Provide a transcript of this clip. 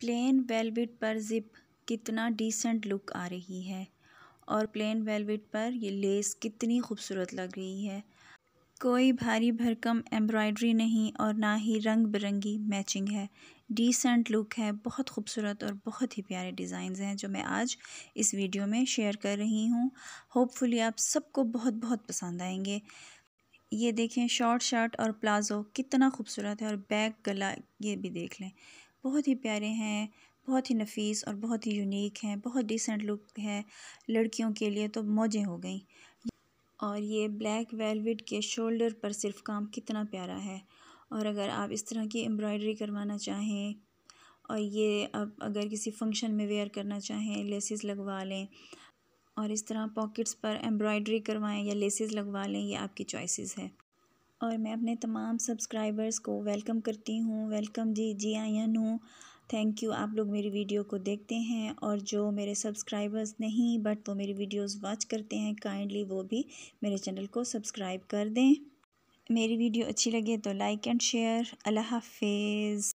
plane वेलविट पर zip कितना decent look आ रही है और प्लेन वेलविट पर ये लेस कितनी खूबसूरत लग रही है कोई भारी भरकम एम्ब्रॉयडरी नहीं और ना ही रंग बिरंगी मैचिंग है डिसेंट लुक है बहुत खूबसूरत और बहुत ही प्यारे डिज़ाइंस हैं जो मैं आज इस वीडियो में शेयर कर रही हूँ होपफुली आप सबको बहुत बहुत पसंद आएंगे ये देखें शॉर्ट शर्ट और प्लाज़ो कितना खूबसूरत है और बैक गला ये भी देख लें बहुत ही प्यारे हैं बहुत ही नफीस और बहुत ही यूनिक हैं बहुत डिसेंट लुक है लड़कियों के लिए तो मौजें हो गई और ये ब्लैक वेलवेट के शोल्डर पर सिर्फ काम कितना प्यारा है और अगर आप इस तरह की एम्ब्रॉयडरी करवाना चाहें और ये अब अगर किसी फंक्शन में वेयर करना चाहें लेसेस लगवा लें और इस तरह पॉकेट्स पर एम्ब्रॉयडरी करवाएं या लेसेस लगवा लें ये आपकी चॉइसेस है और मैं अपने तमाम सब्सक्राइबर्स को वेलकम करती हूँ वेलकम जी जी आयन हूँ थैंक यू आप लोग मेरी वीडियो को देखते हैं और जो मेरे सब्सक्राइबर्स नहीं बट वो मेरी वीडियोस वॉच करते हैं काइंडली वो भी मेरे चैनल को सब्सक्राइब कर दें मेरी वीडियो अच्छी लगे तो लाइक एंड शेयर अल्लाह हाफिज़